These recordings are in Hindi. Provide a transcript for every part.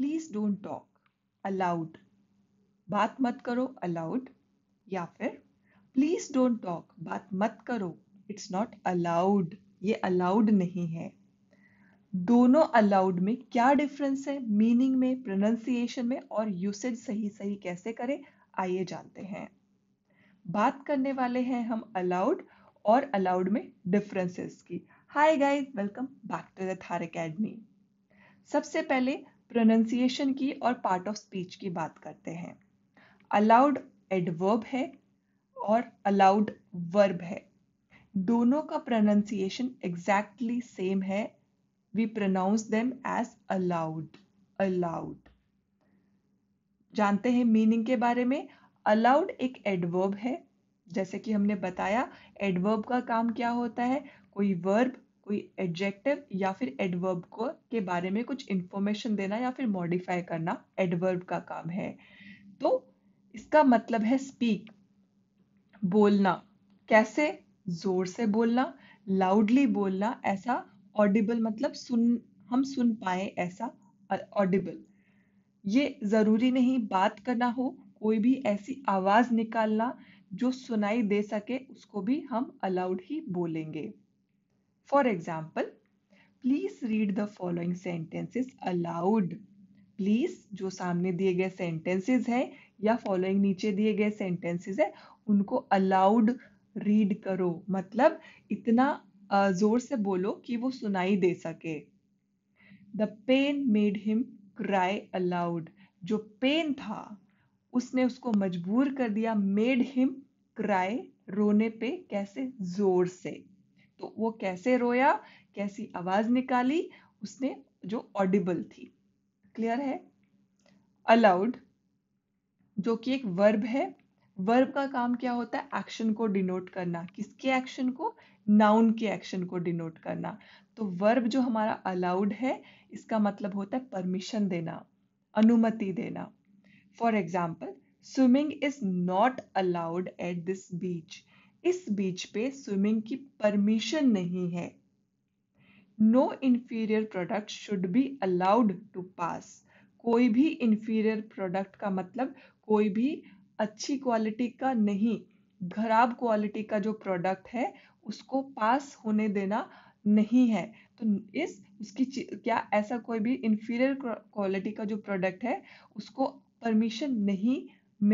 प्लीज डोंट टॉक अलाउड बात मत करो अलाउड या फिर प्लीज डोंट टॉक बात मत करो इट्स नॉट अलाउड ये अलाउड नहीं है दोनों अलाउड में क्या डिफरेंस है मीनिंग में प्रोनाउंसिएशन में और यूसेज सही सही कैसे करें आइए जानते हैं बात करने वाले हैं हम अलाउड और अलाउड में डिफरेंसेस की hi guys welcome back to the Thar academy सबसे पहले प्रोनाउंसिएशन की और पार्ट ऑफ स्पीच की बात करते हैं अलाउड एडवर्ब है और अलाउड वर्ब है दोनों का प्रोनाउंसिएशन एग्जैक्टली सेम है we pronounce them as aloud aloud जानते हैं मीनिंग के बारे में अलाउड एक एडवर्ब है जैसे कि हमने बताया एडवर्ब का काम क्या होता है कोई वर्ब कोई एडजेक्टिव या फिर एडवर्ब को के बारे में कुछ इंफॉर्मेशन देना या फिर मॉडिफाई करना एडवर्ब का काम है तो इसका मतलब है स्पीक बोलना कैसे जोर से बोलना लाउडली बोलना ऐसा ऑडिबल मतलब सुन हम सुन पाए ऐसा ऑडिबल ये ज़रूरी नहीं बात करना हो कोई भी ऐसी आवाज़ निकालना जो सुनाई दे सके उसको भी हम अलाउड ही बोलेंगे For example, please read the following sentences aloud. Please जो सामने दिए गए सेंटेंसेस हैं या फॉलोइंग नीचे दिए गए सेंटेंसेस हैं उनको अलाउड रीड करो मतलब इतना जोर से बोलो कि वो सुनाई दे सके the pain made him cry aloud जो पेन था उसने उसको मजबूर कर दिया मेड हिम क्राई रोने पे कैसे जोर से तो वो कैसे रोया कैसी आवाज निकाली उसने जो ऑडिबल थी क्लियर है अलाउड जो कि एक वर्ब है वर्ब का काम क्या होता है एक्शन को डिनोट करना किसके एक्शन को नाउन के एक्शन को डिनोट करना तो वर्ब जो हमारा अलाउड है इसका मतलब होता है परमिशन देना अनुमति देना for example swimming is not allowed at this beach इस बीच पे स्विमिंग की परमिशन नहीं है no inferior product should be allowed to pass कोई भी इन्फीरियर प्रोडक्ट का मतलब कोई भी अच्छी क्वालिटी का नहीं खराब क्वालिटी का जो प्रोडक्ट है उसको पास होने देना नहीं है तो इस उसकी क्या ऐसा कोई भी इन्फीरियर क्वालिटी का जो प्रोडक्ट है उसको परमिशन नहीं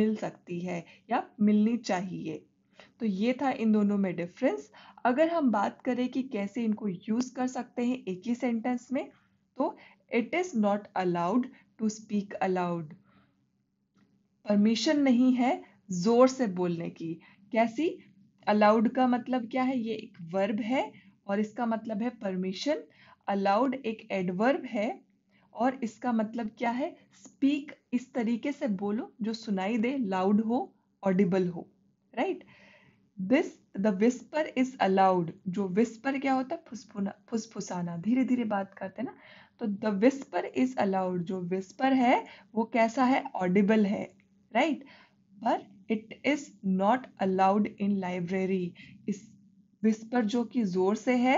मिल सकती है या मिलनी चाहिए तो ये था इन दोनों में डिफरेंस अगर हम बात करें कि कैसे इनको यूज़ कर सकते हैं एक ही सेंटेंस में तो it is not allowed to speak aloud permission नहीं है जोर से बोलने की कैसी अलाउड का मतलब क्या है ये एक वर्ब है और इसका मतलब है परमिशन अलाउड एक एडवर्ब है और इसका मतलब क्या है स्पीक इस तरीके से बोलो जो सुनाई दे लाउड हो ऑडिबल हो राइट right? विस द विस्पर इज अलाउड जो विस्पर क्या होता है फुसफुसाना धीरे धीरे बात करते हैं ना तो द विस्पर इज अलाउड जो विस्पर है वो कैसा है ऑडिबल है राइट पर it is not allowed in library इस विस्पर जो कि जोर से है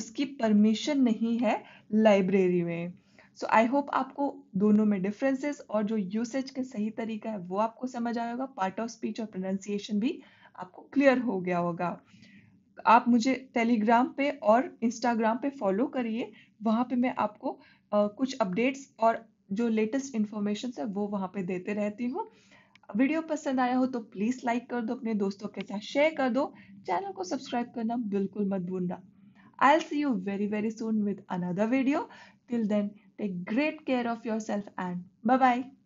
उसकी परमिशन नहीं है लाइब्रेरी में सो आई होप आपको दोनों में डिफरेंसेस और जो यूसेज का सही तरीका है वो आपको समझ आएगा पार्ट ऑफ स्पीच और प्रोनाउंसिएशन भी आपको क्लियर हो गया होगा आप मुझे टेलीग्राम पे और इंस्टाग्राम पे फॉलो करिए वहाँ पे मैं आपको आ, कुछ अपडेट्स और जो लेटेस्ट इन्फॉर्मेशन है वो वहाँ पे देते रहती हूँ वीडियो पसंद आया हो तो प्लीज़ लाइक कर दो अपने दोस्तों के साथ शेयर कर दो चैनल को सब्सक्राइब करना बिल्कुल मत भूलना I'll see you very very soon with another video till then take great care of your self and bye bye